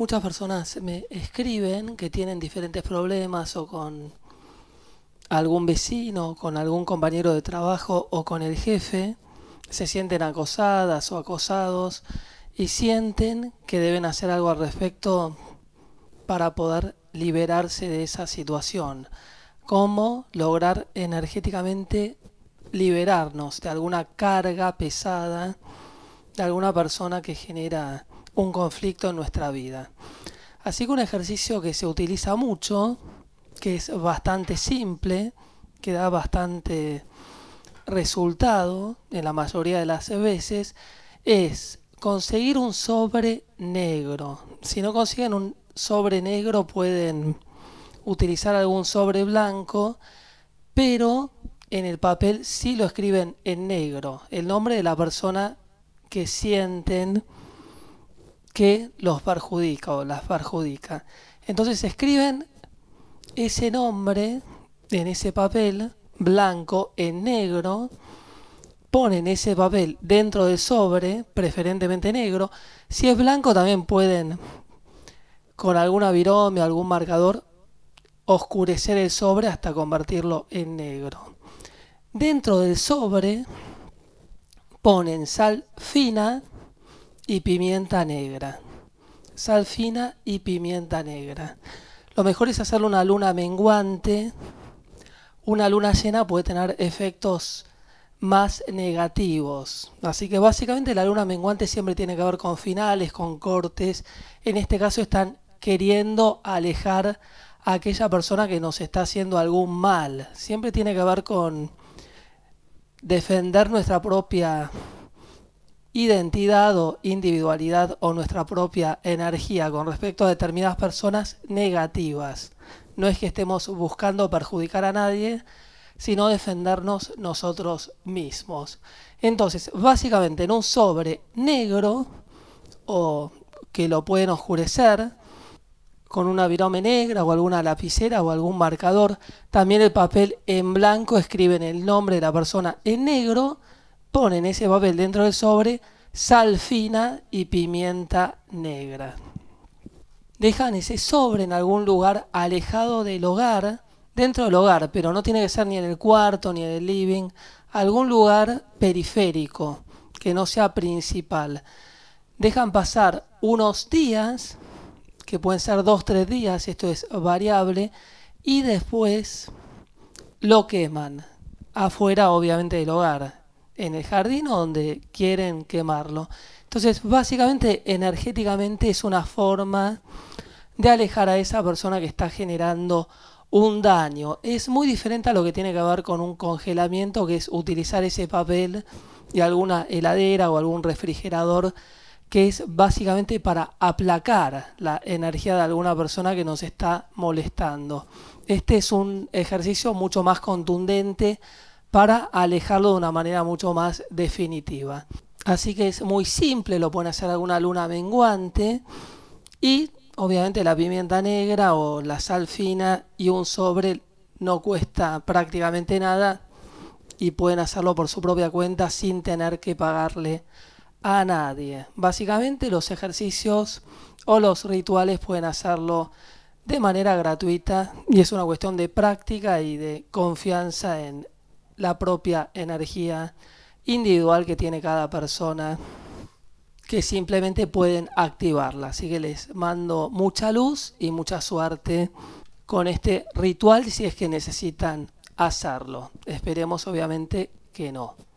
muchas personas me escriben que tienen diferentes problemas o con algún vecino, con algún compañero de trabajo o con el jefe, se sienten acosadas o acosados y sienten que deben hacer algo al respecto para poder liberarse de esa situación. ¿Cómo lograr energéticamente liberarnos de alguna carga pesada, de alguna persona que genera un conflicto en nuestra vida. Así que un ejercicio que se utiliza mucho, que es bastante simple, que da bastante resultado en la mayoría de las veces, es conseguir un sobre negro. Si no consiguen un sobre negro pueden utilizar algún sobre blanco, pero en el papel sí lo escriben en negro, el nombre de la persona que sienten que los perjudica o las perjudica. Entonces escriben ese nombre en ese papel blanco en negro, ponen ese papel dentro del sobre, preferentemente negro. Si es blanco también pueden con alguna virome o algún marcador oscurecer el sobre hasta convertirlo en negro. Dentro del sobre ponen sal fina y pimienta negra. Sal fina y pimienta negra. Lo mejor es hacerle una luna menguante. Una luna llena puede tener efectos más negativos. Así que básicamente la luna menguante siempre tiene que ver con finales, con cortes. En este caso están queriendo alejar a aquella persona que nos está haciendo algún mal. Siempre tiene que ver con defender nuestra propia identidad o individualidad o nuestra propia energía con respecto a determinadas personas negativas. No es que estemos buscando perjudicar a nadie, sino defendernos nosotros mismos. Entonces, básicamente en un sobre negro o que lo pueden oscurecer con una virome negra o alguna lapicera o algún marcador, también el papel en blanco escriben el nombre de la persona en negro ponen ese papel dentro del sobre, sal fina y pimienta negra. Dejan ese sobre en algún lugar alejado del hogar, dentro del hogar, pero no tiene que ser ni en el cuarto ni en el living, algún lugar periférico, que no sea principal. Dejan pasar unos días, que pueden ser dos, tres días, esto es variable, y después lo queman, afuera obviamente del hogar, en el jardín o donde quieren quemarlo. Entonces, básicamente, energéticamente es una forma de alejar a esa persona que está generando un daño. Es muy diferente a lo que tiene que ver con un congelamiento, que es utilizar ese papel y alguna heladera o algún refrigerador que es básicamente para aplacar la energía de alguna persona que nos está molestando. Este es un ejercicio mucho más contundente para alejarlo de una manera mucho más definitiva. Así que es muy simple, lo pueden hacer alguna luna menguante y obviamente la pimienta negra o la sal fina y un sobre no cuesta prácticamente nada y pueden hacerlo por su propia cuenta sin tener que pagarle a nadie. Básicamente los ejercicios o los rituales pueden hacerlo de manera gratuita y es una cuestión de práctica y de confianza en, la propia energía individual que tiene cada persona que simplemente pueden activarla. Así que les mando mucha luz y mucha suerte con este ritual si es que necesitan hacerlo. Esperemos obviamente que no.